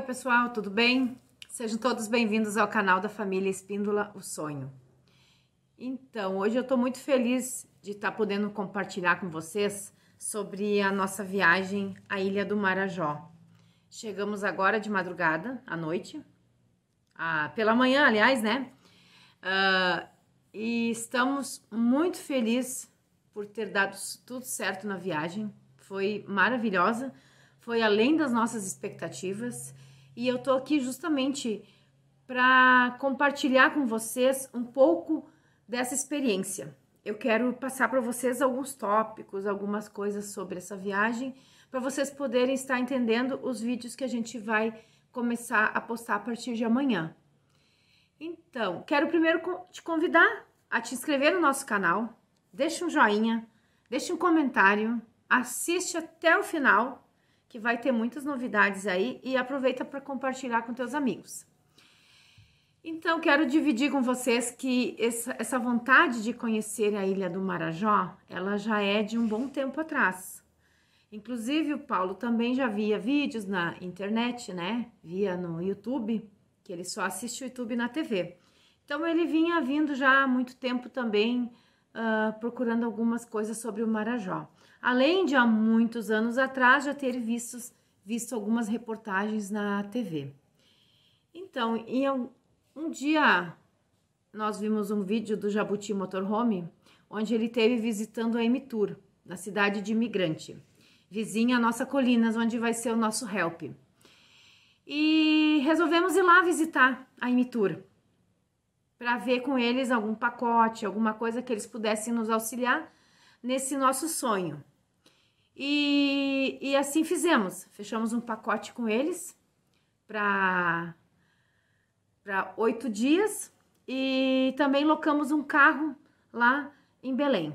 Oi, pessoal, tudo bem? Sejam todos bem-vindos ao canal da família Espíndola O Sonho. Então, hoje eu estou muito feliz de estar tá podendo compartilhar com vocês sobre a nossa viagem à Ilha do Marajó. Chegamos agora de madrugada, à noite, pela manhã, aliás, né? Ah, e estamos muito felizes por ter dado tudo certo na viagem. Foi maravilhosa foi além das nossas expectativas e eu tô aqui justamente para compartilhar com vocês um pouco dessa experiência. Eu quero passar para vocês alguns tópicos, algumas coisas sobre essa viagem, para vocês poderem estar entendendo os vídeos que a gente vai começar a postar a partir de amanhã. Então, quero primeiro te convidar a te inscrever no nosso canal, deixa um joinha, deixa um comentário, assiste até o final que vai ter muitas novidades aí e aproveita para compartilhar com teus amigos. Então, quero dividir com vocês que essa vontade de conhecer a Ilha do Marajó, ela já é de um bom tempo atrás. Inclusive, o Paulo também já via vídeos na internet, né? Via no YouTube, que ele só assiste o YouTube na TV. Então, ele vinha vindo já há muito tempo também uh, procurando algumas coisas sobre o Marajó além de há muitos anos atrás já ter visto, visto algumas reportagens na TV. Então, em um, um dia nós vimos um vídeo do Jabuti Motorhome, onde ele esteve visitando a Emitur, na cidade de Imigrante, vizinha à nossa Colinas, onde vai ser o nosso help. E resolvemos ir lá visitar a Emitur para ver com eles algum pacote, alguma coisa que eles pudessem nos auxiliar nesse nosso sonho. E, e assim fizemos. Fechamos um pacote com eles para oito dias e também locamos um carro lá em Belém.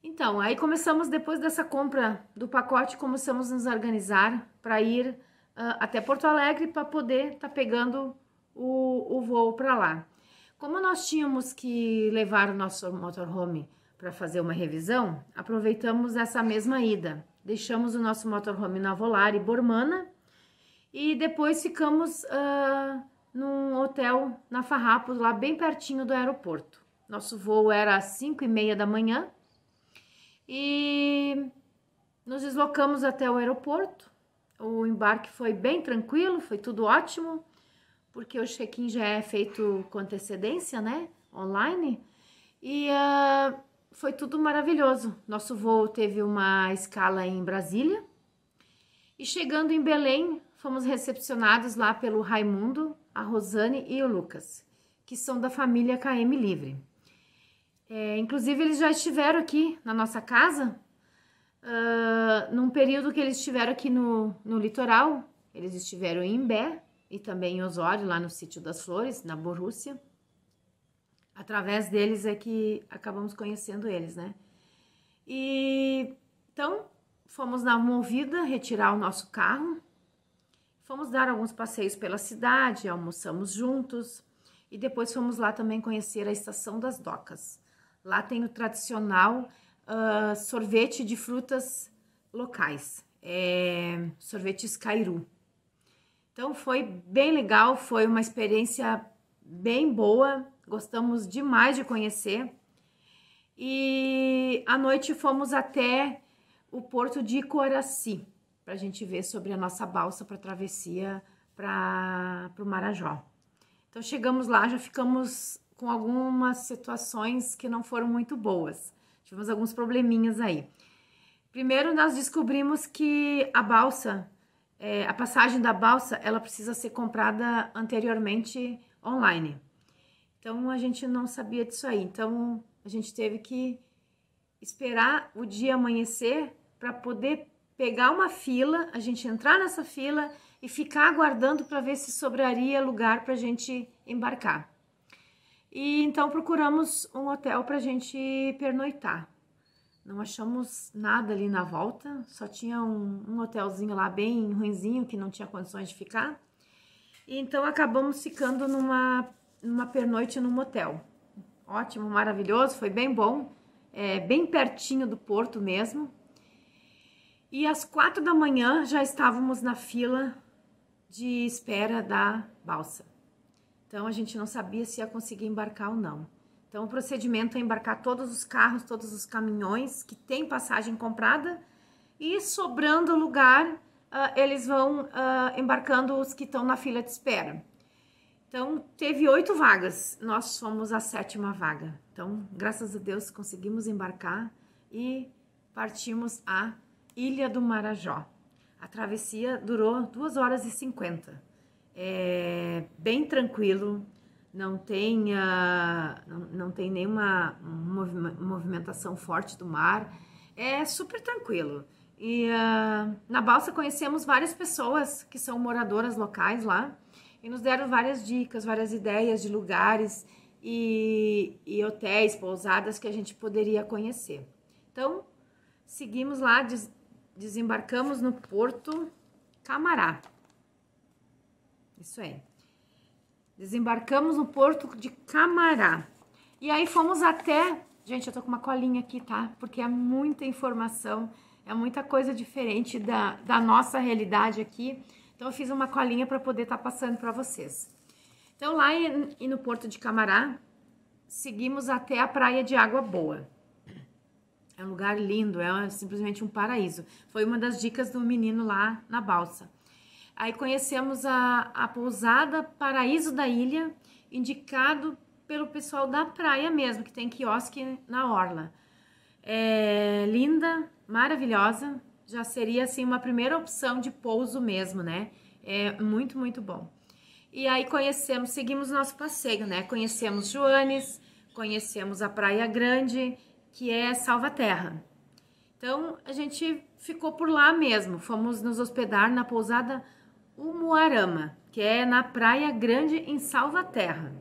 Então, aí começamos, depois dessa compra do pacote, começamos a nos organizar para ir uh, até Porto Alegre para poder estar tá pegando o, o voo para lá. Como nós tínhamos que levar o nosso motorhome para fazer uma revisão, aproveitamos essa mesma ida. Deixamos o nosso motorhome na Volare Bormana e depois ficamos uh, num hotel na Farrapos, lá bem pertinho do aeroporto. Nosso voo era às 5 e meia da manhã e nos deslocamos até o aeroporto. O embarque foi bem tranquilo, foi tudo ótimo, porque o check-in já é feito com antecedência, né? Online. E uh, foi tudo maravilhoso. Nosso voo teve uma escala em Brasília e chegando em Belém, fomos recepcionados lá pelo Raimundo, a Rosane e o Lucas, que são da família KM Livre. É, inclusive, eles já estiveram aqui na nossa casa, uh, num período que eles estiveram aqui no, no litoral. Eles estiveram em Bé e também em Osório, lá no Sítio das Flores, na Borrússia através deles é que acabamos conhecendo eles, né? E então fomos na movida retirar o nosso carro, fomos dar alguns passeios pela cidade, almoçamos juntos e depois fomos lá também conhecer a estação das docas. Lá tem o tradicional uh, sorvete de frutas locais, é, sorvete Skairu. Então foi bem legal, foi uma experiência bem boa gostamos demais de conhecer. E à noite fomos até o porto de Coraci, para a gente ver sobre a nossa balsa para travessia para o Marajó. Então chegamos lá, já ficamos com algumas situações que não foram muito boas. Tivemos alguns probleminhas aí. Primeiro, nós descobrimos que a balsa, é, a passagem da balsa, ela precisa ser comprada anteriormente online. Então a gente não sabia disso aí. Então a gente teve que esperar o dia amanhecer para poder pegar uma fila, a gente entrar nessa fila e ficar aguardando para ver se sobraria lugar para a gente embarcar. E então procuramos um hotel para a gente pernoitar. Não achamos nada ali na volta, só tinha um, um hotelzinho lá bem ruinzinho que não tinha condições de ficar. E então acabamos ficando numa numa pernoite num motel. Ótimo, maravilhoso, foi bem bom, é, bem pertinho do porto mesmo. E às quatro da manhã já estávamos na fila de espera da balsa. Então a gente não sabia se ia conseguir embarcar ou não. Então o procedimento é embarcar todos os carros, todos os caminhões que têm passagem comprada e sobrando lugar, uh, eles vão uh, embarcando os que estão na fila de espera. Então, teve oito vagas, nós fomos a sétima vaga. Então, graças a Deus, conseguimos embarcar e partimos à Ilha do Marajó. A travessia durou duas horas e cinquenta. É bem tranquilo, não tem, uh, não, não, tem nenhuma movimentação forte do mar, é super tranquilo. E uh, na balsa conhecemos várias pessoas que são moradoras locais lá e nos deram várias dicas, várias ideias de lugares e, e hotéis, pousadas que a gente poderia conhecer. Então, seguimos lá, des, desembarcamos no Porto Camará. Isso aí. Desembarcamos no Porto de Camará. E aí fomos até. Gente, eu tô com uma colinha aqui, tá? Porque é muita informação, é muita coisa diferente da, da nossa realidade aqui. Então eu fiz uma colinha para poder estar tá passando para vocês. Então lá e no Porto de Camará, seguimos até a praia de Água Boa. É um lugar lindo, é simplesmente um paraíso. Foi uma das dicas do menino lá na balsa. Aí conhecemos a, a pousada Paraíso da Ilha, indicado pelo pessoal da praia mesmo, que tem quiosque na orla. É linda, maravilhosa, já seria assim uma primeira opção de pouso mesmo, né? É muito, muito bom. E aí conhecemos, seguimos nosso passeio, né? Conhecemos Joanes, conhecemos a Praia Grande, que é Salvaterra. Então a gente ficou por lá mesmo, fomos nos hospedar na pousada Umuarama, que é na Praia Grande em Salvaterra.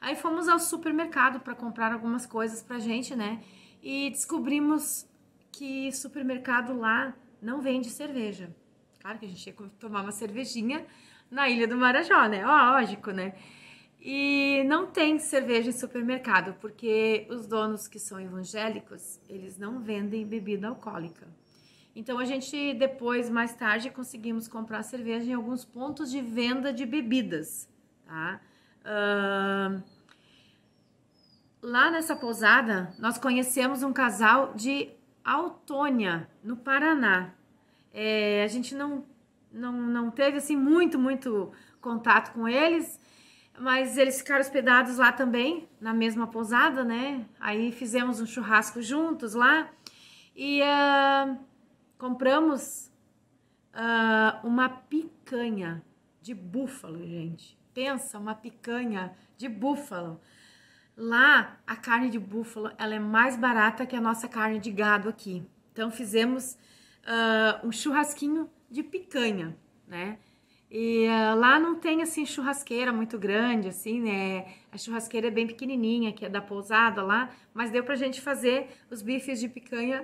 Aí fomos ao supermercado para comprar algumas coisas para gente, né? E descobrimos que supermercado lá não vende cerveja. Claro que a gente ia tomar uma cervejinha na Ilha do Marajó, né? lógico, né? E não tem cerveja em supermercado, porque os donos que são evangélicos, eles não vendem bebida alcoólica. Então a gente depois, mais tarde, conseguimos comprar cerveja em alguns pontos de venda de bebidas, tá? Uh... Lá nessa pousada, nós conhecemos um casal de Autônia, no Paraná. É, a gente não, não, não teve assim muito, muito contato com eles, mas eles ficaram hospedados lá também, na mesma pousada, né? Aí fizemos um churrasco juntos lá e uh, compramos uh, uma picanha de búfalo, gente. Pensa, uma picanha de búfalo. Lá, a carne de búfalo ela é mais barata que a nossa carne de gado aqui. Então, fizemos uh, um churrasquinho de picanha, né? E uh, lá não tem, assim, churrasqueira muito grande, assim, né? A churrasqueira é bem pequenininha, que é da pousada lá. Mas deu pra gente fazer os bifes de picanha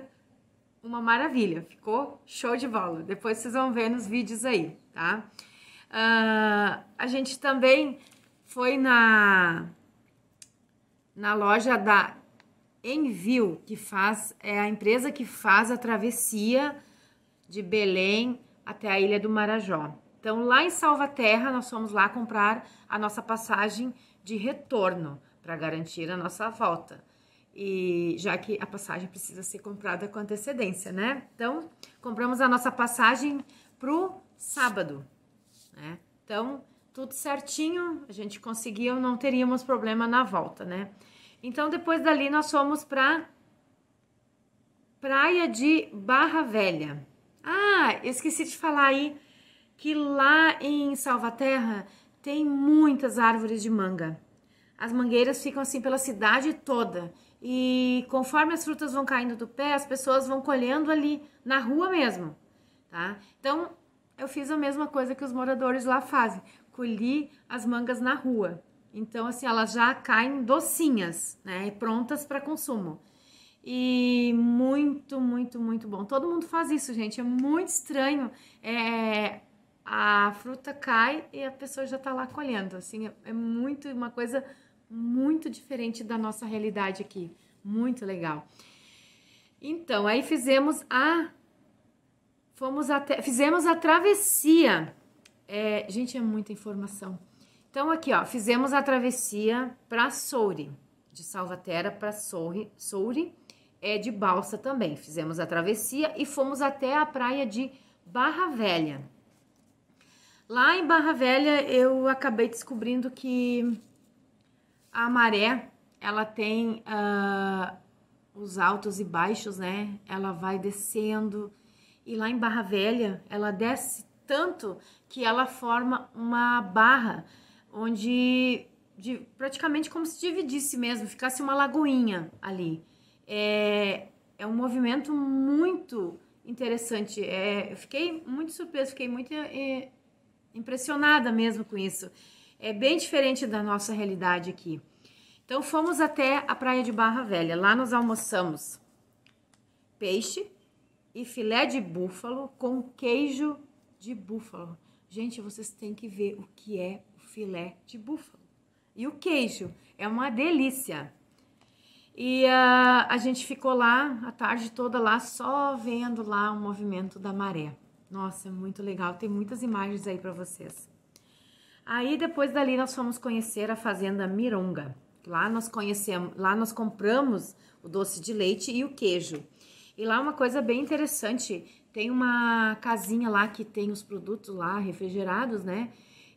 uma maravilha. Ficou show de bola. Depois vocês vão ver nos vídeos aí, tá? Uh, a gente também foi na na loja da Envio, que faz é a empresa que faz a travessia de Belém até a Ilha do Marajó. Então, lá em Salvaterra, nós fomos lá comprar a nossa passagem de retorno para garantir a nossa volta. E já que a passagem precisa ser comprada com antecedência, né? Então, compramos a nossa passagem pro sábado, né? Então, tudo certinho, a gente conseguiu, não teríamos problema na volta, né? Então, depois dali, nós fomos para Praia de Barra Velha. Ah, esqueci de falar aí que lá em Salvaterra tem muitas árvores de manga. As mangueiras ficam assim pela cidade toda. E conforme as frutas vão caindo do pé, as pessoas vão colhendo ali na rua mesmo, tá? Então, eu fiz a mesma coisa que os moradores lá fazem colhi as mangas na rua. Então, assim, elas já caem docinhas, né? Prontas para consumo. E muito, muito, muito bom. Todo mundo faz isso, gente. É muito estranho. É, a fruta cai e a pessoa já está lá colhendo. Assim, é, é muito uma coisa muito diferente da nossa realidade aqui. Muito legal. Então, aí fizemos a fomos até fizemos a travessia é, gente, é muita informação. Então, aqui, ó, fizemos a travessia para Souri, de Salvaterra para Souri, Souri, é de balsa também. Fizemos a travessia e fomos até a praia de Barra Velha. Lá em Barra Velha, eu acabei descobrindo que a maré, ela tem uh, os altos e baixos, né? Ela vai descendo. E lá em Barra Velha, ela desce tanto que ela forma uma barra onde de, praticamente como se dividisse mesmo, ficasse uma lagoinha ali. É, é um movimento muito interessante. É, eu fiquei muito surpresa, fiquei muito é, é impressionada mesmo com isso. É bem diferente da nossa realidade aqui. Então fomos até a praia de Barra Velha. Lá nós almoçamos peixe e filé de búfalo com queijo de búfalo. Gente, vocês têm que ver o que é o filé de búfalo. E o queijo, é uma delícia. E uh, a gente ficou lá a tarde toda lá só vendo lá o movimento da maré. Nossa, é muito legal. Tem muitas imagens aí para vocês. Aí depois dali nós fomos conhecer a fazenda Mironga. Lá nós conhecemos, lá nós compramos o doce de leite e o queijo. E lá uma coisa bem interessante tem uma casinha lá que tem os produtos lá refrigerados, né?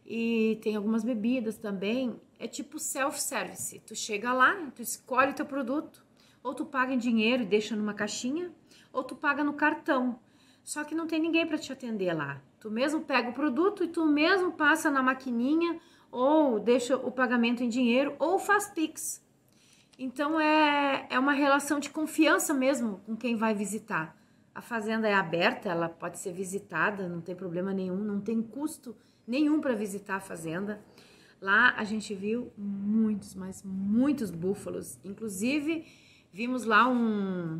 E tem algumas bebidas também. É tipo self-service. Tu chega lá, tu escolhe teu produto, ou tu paga em dinheiro e deixa numa caixinha, ou tu paga no cartão. Só que não tem ninguém para te atender lá. Tu mesmo pega o produto e tu mesmo passa na maquininha ou deixa o pagamento em dinheiro ou faz Pix. Então é, é uma relação de confiança mesmo com quem vai visitar. A fazenda é aberta, ela pode ser visitada, não tem problema nenhum, não tem custo nenhum para visitar a fazenda. Lá a gente viu muitos, mas muitos búfalos. Inclusive, vimos lá um,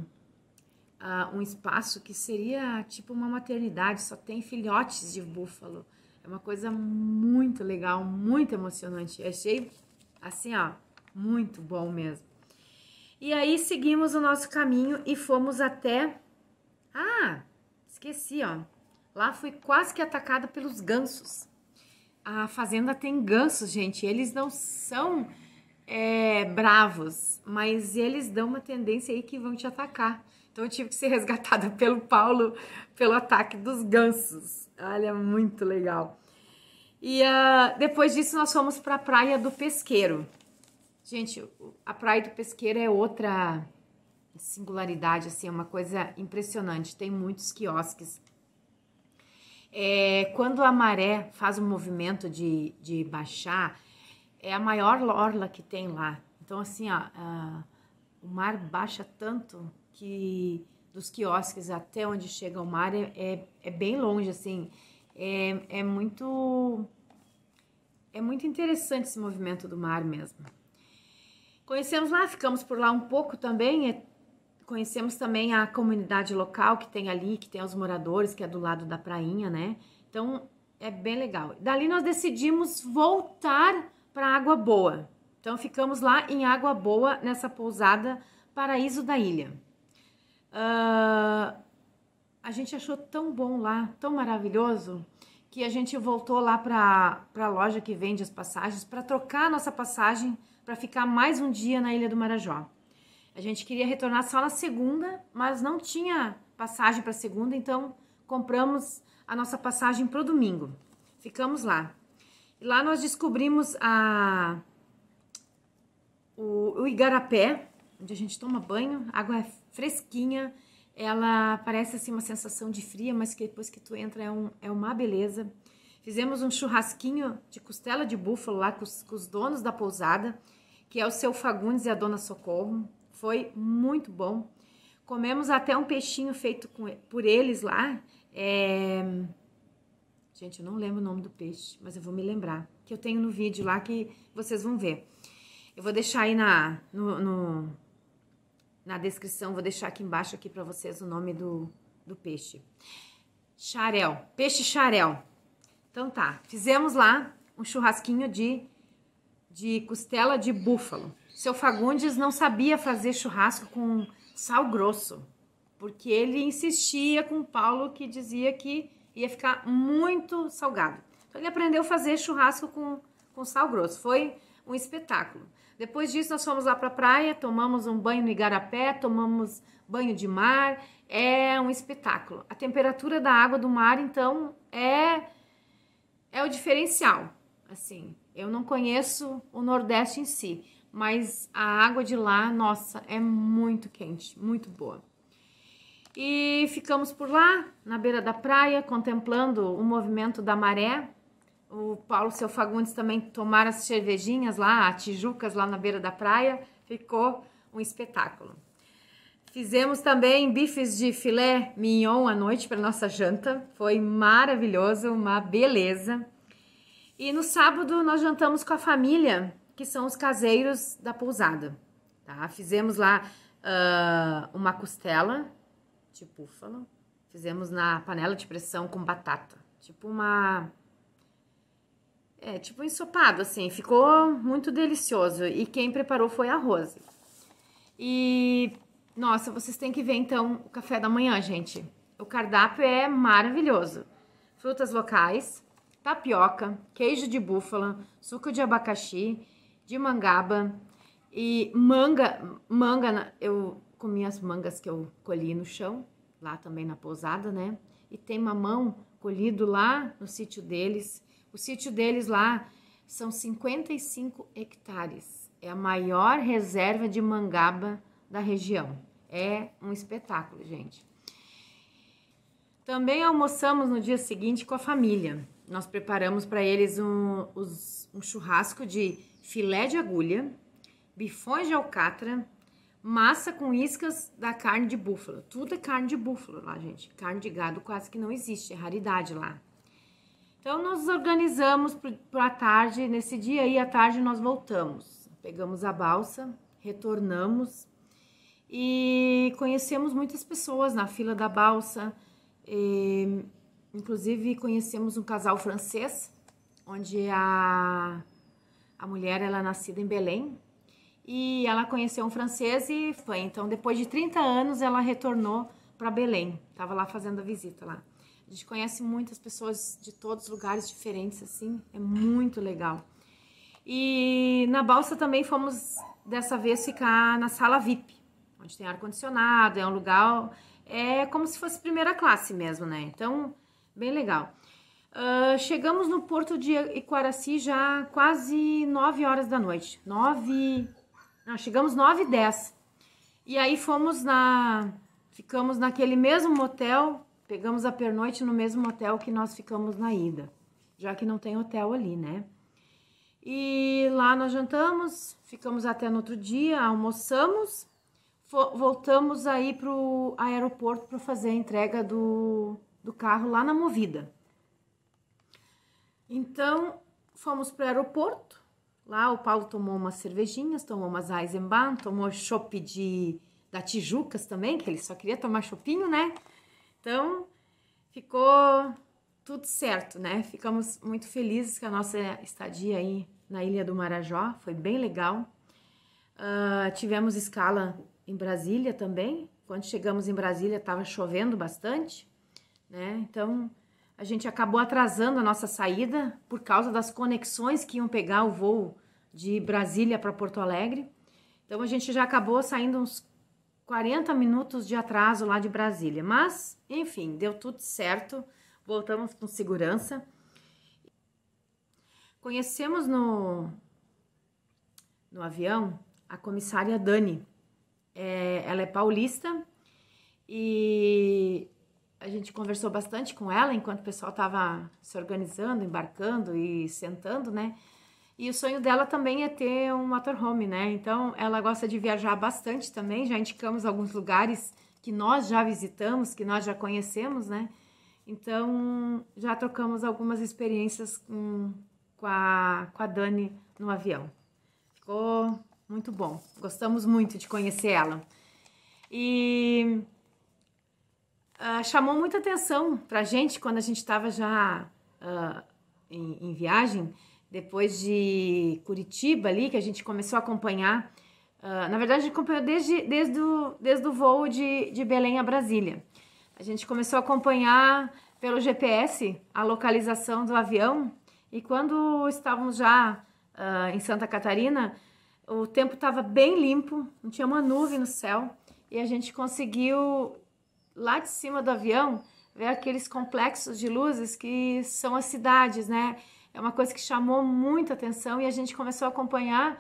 uh, um espaço que seria tipo uma maternidade, só tem filhotes de búfalo. É uma coisa muito legal, muito emocionante. Eu achei assim, ó, muito bom mesmo. E aí seguimos o nosso caminho e fomos até ah, esqueci, ó. Lá fui quase que atacada pelos gansos. A fazenda tem gansos, gente. Eles não são é, bravos, mas eles dão uma tendência aí que vão te atacar. Então eu tive que ser resgatada pelo Paulo pelo ataque dos gansos. Olha, muito legal. E uh, depois disso nós fomos para a Praia do Pesqueiro. Gente, a Praia do Pesqueiro é outra singularidade, assim, é uma coisa impressionante. Tem muitos quiosques. É, quando a maré faz o um movimento de, de baixar, é a maior orla que tem lá. Então, assim, ó, o mar baixa tanto que dos quiosques até onde chega o mar é, é, é bem longe, assim. É, é muito... É muito interessante esse movimento do mar mesmo. Conhecemos lá, ficamos por lá um pouco também, é Conhecemos também a comunidade local que tem ali, que tem os moradores, que é do lado da prainha, né? Então é bem legal. Dali nós decidimos voltar para Água Boa. Então ficamos lá em Água Boa, nessa pousada Paraíso da Ilha. Uh, a gente achou tão bom lá, tão maravilhoso, que a gente voltou lá para a loja que vende as passagens para trocar a nossa passagem para ficar mais um dia na Ilha do Marajó. A gente queria retornar só na segunda, mas não tinha passagem para segunda, então compramos a nossa passagem para o domingo. Ficamos lá. E lá nós descobrimos a, o, o igarapé, onde a gente toma banho, a água é fresquinha, ela parece assim uma sensação de fria, mas que depois que tu entra é, um, é uma beleza. Fizemos um churrasquinho de costela de búfalo lá com os, com os donos da pousada, que é o seu Fagundes e a dona Socorro. Foi muito bom. Comemos até um peixinho feito com, por eles lá. É... Gente, eu não lembro o nome do peixe, mas eu vou me lembrar. Que eu tenho no vídeo lá que vocês vão ver. Eu vou deixar aí na, no, no, na descrição, vou deixar aqui embaixo aqui para vocês o nome do, do peixe. Xarel, peixe xarel. Então tá, fizemos lá um churrasquinho de, de costela de búfalo. Seu Fagundes não sabia fazer churrasco com sal grosso, porque ele insistia com o Paulo que dizia que ia ficar muito salgado. Então ele aprendeu a fazer churrasco com, com sal grosso. Foi um espetáculo. Depois disso, nós fomos lá para a praia, tomamos um banho no igarapé, tomamos banho de mar. É um espetáculo. A temperatura da água do mar, então, é é o diferencial. Assim, eu não conheço o Nordeste em si, mas a água de lá, nossa, é muito quente, muito boa. E ficamos por lá, na beira da praia, contemplando o movimento da maré. O Paulo Seu Fagundes também tomara as cervejinhas lá, as tijucas lá na beira da praia. Ficou um espetáculo. Fizemos também bifes de filé mignon à noite para nossa janta. Foi maravilhoso, uma beleza. E no sábado nós jantamos com a família que são os caseiros da pousada, tá? Fizemos lá uh, uma costela de búfalo, fizemos na panela de pressão com batata, tipo uma... É, tipo ensopado, assim, ficou muito delicioso. E quem preparou foi a Rose. E, nossa, vocês têm que ver, então, o café da manhã, gente. O cardápio é maravilhoso. Frutas locais, tapioca, queijo de búfala, suco de abacaxi, de mangaba e manga, manga, eu comi as mangas que eu colhi no chão, lá também na pousada, né? E tem mamão colhido lá no sítio deles. O sítio deles lá são 55 hectares. É a maior reserva de mangaba da região. É um espetáculo, gente. Também almoçamos no dia seguinte com a família. Nós preparamos para eles um, um churrasco de filé de agulha, bifões de alcatra, massa com iscas da carne de búfalo. Tudo é carne de búfalo lá, gente. Carne de gado quase que não existe, é raridade lá. Então, nós organizamos para a tarde, nesse dia aí, à tarde nós voltamos. Pegamos a balsa, retornamos e conhecemos muitas pessoas na fila da balsa. E, inclusive, conhecemos um casal francês, onde a a mulher ela é nascida em Belém e ela conheceu um francês e foi. Então, depois de 30 anos, ela retornou para Belém. Tava lá fazendo a visita lá. A gente conhece muitas pessoas de todos os lugares diferentes, assim. É muito legal. E na balsa também fomos, dessa vez, ficar na sala VIP, onde tem ar-condicionado, é um lugar... É como se fosse primeira classe mesmo, né? Então, bem legal. Ah, chegamos no porto de Iquaraci já quase 9 horas da noite. 9. Não, chegamos 9 e 10. E aí fomos na. Ficamos naquele mesmo motel, pegamos a pernoite no mesmo hotel que nós ficamos na ida, já que não tem hotel ali, né? E lá nós jantamos, ficamos até no outro dia, almoçamos, voltamos aí pro aeroporto para fazer a entrega do, do carro lá na Movida. Então, fomos para o aeroporto. Lá o Paulo tomou umas cervejinhas, tomou umas Eisenbahn, tomou chopp de da Tijucas também, que ele só queria tomar chopinho, né? Então, ficou tudo certo, né? Ficamos muito felizes com a nossa estadia aí na Ilha do Marajó, foi bem legal. Uh, tivemos escala em Brasília também. Quando chegamos em Brasília, estava chovendo bastante, né? Então, a gente acabou atrasando a nossa saída por causa das conexões que iam pegar o voo de Brasília para Porto Alegre. Então a gente já acabou saindo uns 40 minutos de atraso lá de Brasília, mas enfim, deu tudo certo. Voltamos com segurança. Conhecemos no no avião a comissária Dani. É, ela é paulista e a gente conversou bastante com ela enquanto o pessoal estava se organizando, embarcando e sentando, né? E o sonho dela também é ter um motorhome, né? Então ela gosta de viajar bastante também. Já indicamos alguns lugares que nós já visitamos, que nós já conhecemos, né? Então já trocamos algumas experiências com, com, a, com a Dani no avião. Ficou muito bom. Gostamos muito de conhecer ela. E ah, chamou muita atenção para a gente quando a gente estava já uh, em, em, viagem, depois de Curitiba ali, que a gente começou a acompanhar. Uh, na verdade, a gente acompanhou desde, desde, o, desde o voo de, de Belém a Brasília. A gente começou a acompanhar pelo GPS a localização do avião e quando estávamos já em Santa Catarina, o tempo estava bem limpo, não tinha uma nuvem no céu e a gente conseguiu lá de cima do avião, ver aqueles complexos de luzes que são as cidades, né? É uma coisa que chamou muita atenção e a gente começou a acompanhar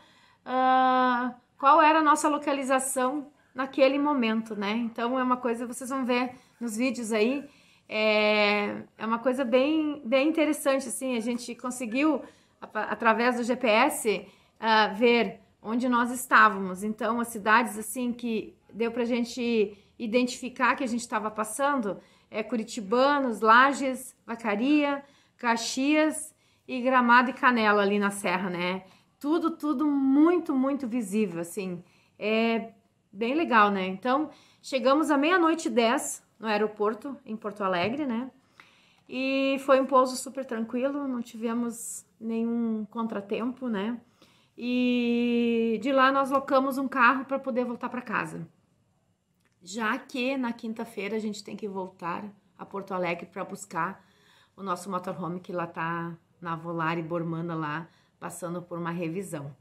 uh, qual era a nossa localização naquele momento, né? Então é uma coisa, vocês vão ver nos vídeos aí, é, é uma coisa bem, bem interessante, assim, a gente conseguiu, através do GPS, uh, ah, ver onde nós estávamos. Então, as cidades, assim, que deu para gente identificar que a gente estava passando é Curitibanos, Lages, Vacaria, Caxias e Gramado e Canela ali na serra, né? Tudo, tudo muito, muito visível, assim. É bem legal, né? Então, chegamos à meia-noite 10 no aeroporto em Porto Alegre, né? E foi um pouso super tranquilo, não tivemos nenhum contratempo, né? E de lá nós locamos um carro para poder voltar para casa já que na quinta-feira a gente tem que voltar a Porto Alegre para buscar o nosso motorhome que lá está na Volare Bormana lá, passando por uma revisão.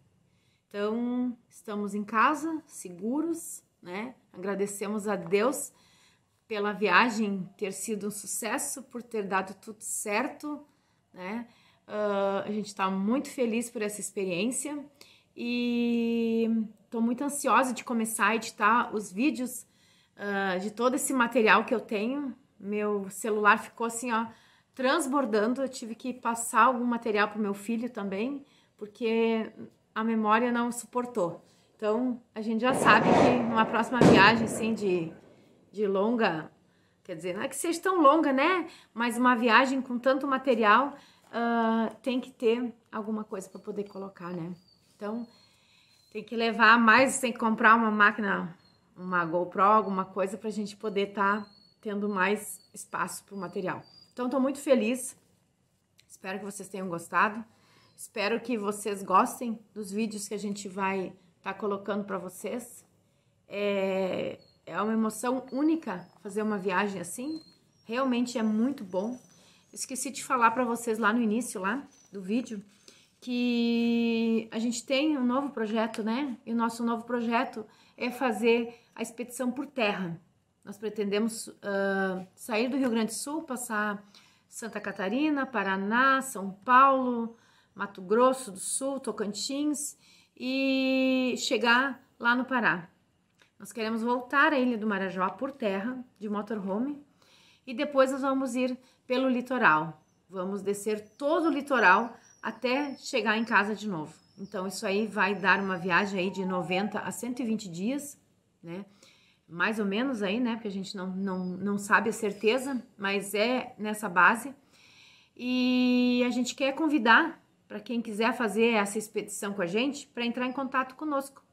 Então, estamos em casa, seguros, né? Agradecemos a Deus pela viagem ter sido um sucesso, por ter dado tudo certo, né? Uh, a gente está muito feliz por essa experiência e estou muito ansiosa de começar a editar os vídeos uh, de todo esse material que eu tenho. Meu celular ficou assim, ó, transbordando. Eu tive que passar algum material pro meu filho também, porque a memória não suportou. Então, a gente já sabe que numa próxima viagem, assim, de, de longa, quer dizer, não é que seja tão longa, né? Mas uma viagem com tanto material uh, tem que ter alguma coisa para poder colocar, né? Então, tem que levar mais, tem que comprar uma máquina uma GoPro, alguma coisa para a gente poder estar tá tendo mais espaço para o material. Então, estou muito feliz. Espero que vocês tenham gostado. Espero que vocês gostem dos vídeos que a gente vai estar tá colocando para vocês. É, é uma emoção única fazer uma viagem assim. Realmente é muito bom. Esqueci de falar para vocês lá no início lá do vídeo que a gente tem um novo projeto, né? E o nosso novo projeto é fazer a expedição por terra. Nós pretendemos uh, sair do Rio Grande do Sul, passar Santa Catarina, Paraná, São Paulo, Mato Grosso do Sul, Tocantins e chegar lá no Pará. Nós queremos voltar à Ilha do Marajó por terra, de motorhome, e depois nós vamos ir pelo litoral. Vamos descer todo o litoral até chegar em casa de novo. Então, isso aí vai dar uma viagem aí de 90 a 120 dias, né? Mais ou menos aí, né? Porque a gente não, não, não sabe a certeza, mas é nessa base. E a gente quer convidar para quem quiser fazer essa expedição com a gente para entrar em contato conosco.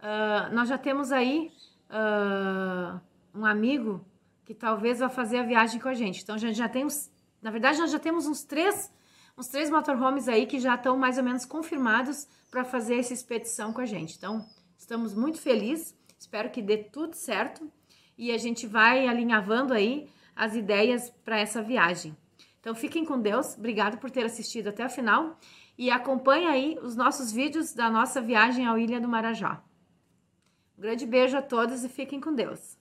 Uh, nós já temos aí uh, um amigo que talvez vá fazer a viagem com a gente. Então, já, já temos, na verdade, nós já temos uns três uns três motorhomes aí que já estão mais ou menos confirmados para fazer essa expedição com a gente. Então, estamos muito felizes, espero que dê tudo certo e a gente vai alinhavando aí as ideias para essa viagem. Então, fiquem com Deus, obrigado por ter assistido até o final e acompanhe aí os nossos vídeos da nossa viagem à Ilha do Marajá. Um grande beijo a todos e fiquem com Deus.